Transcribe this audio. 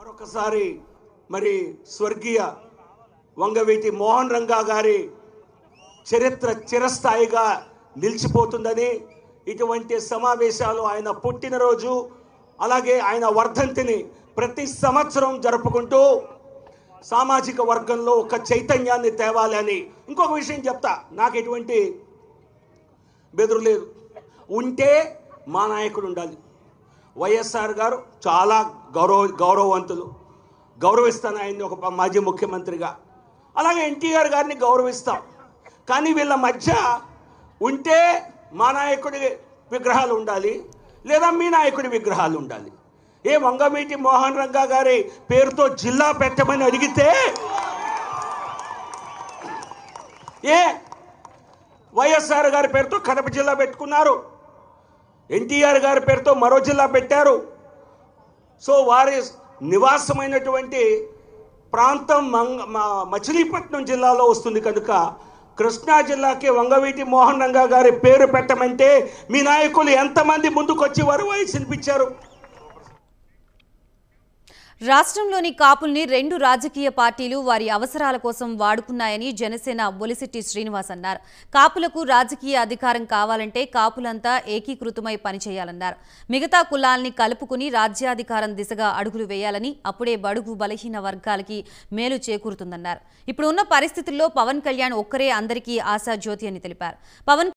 మరొకసారి మరి స్వర్గీయ వంగవీటి మోహన్ రంగా గారి చరిత్ర చిరస్థాయిగా నిలిచిపోతుందని ఇటువంటి సమావేశాలు ఆయన పుట్టినరోజు అలాగే ఆయన వర్ధంతిని ప్రతి సంవత్సరం జరుపుకుంటూ సామాజిక వర్గంలో ఒక చైతన్యాన్ని తేవాలని ఇంకొక విషయం చెప్తా నాకు ఎటువంటి బెదురు లేదు ఉంటే మా నాయకుడు ఉండాలి వైఎస్ఆర్ గారు చాలా గౌరవ గౌరవవంతులు గౌరవిస్తాను ఆయన్ని ఒక మాజీ ముఖ్యమంత్రిగా అలాగే ఎన్టీఆర్ గారిని గౌరవిస్తాం కానీ వీళ్ళ మధ్య ఉంటే మా నాయకుడి విగ్రహాలు ఉండాలి లేదా మీ నాయకుడి విగ్రహాలు ఉండాలి ఏ వంగమీటి మోహన్ రంగా గారి పేరుతో జిల్లా పెట్టమని అడిగితే ఏ వైఎస్ఆర్ గారి పేరుతో కడప జిల్లా పెట్టుకున్నారు ఎన్టీఆర్ గారి పేరుతో మరో జిల్లా పెట్టారు సో వారి నివాసమైనటువంటి ప్రాంతం మంగ మచిలీపట్నం జిల్లాలో వస్తుంది కనుక కృష్ణా జిల్లాకి వంగవీటి మోహన్ రంగా గారి పేరు పెట్టమంటే మీ నాయకులు ఎంతమంది ముందుకొచ్చి వరవాయి చినిపించారు రాష్ట్రంలోని కాపుల్ని రెండు రాజకీయ పార్టీలు వారి అవసరాల కోసం వాడుకున్నాయని జనసేన బొలిశెట్టి శ్రీనివాస్ అన్నారు కాపులకు రాజకీయ అధికారం కావాలంటే కాపులంతా ఏకీకృతమై పనిచేయాలన్నారు మిగతా కులాల్ని కలుపుకుని రాజ్యాధికారం దిశగా అడుగులు వేయాలని అప్పుడే బడుగు బలహీన వర్గాలకి మేలు చేకూరుతుందన్నారు ఇప్పుడున్న పరిస్థితుల్లో పవన్ కళ్యాణ్ ఒక్కరే అందరికీ ఆశాజ్యోతి అని తెలిపారు పవన్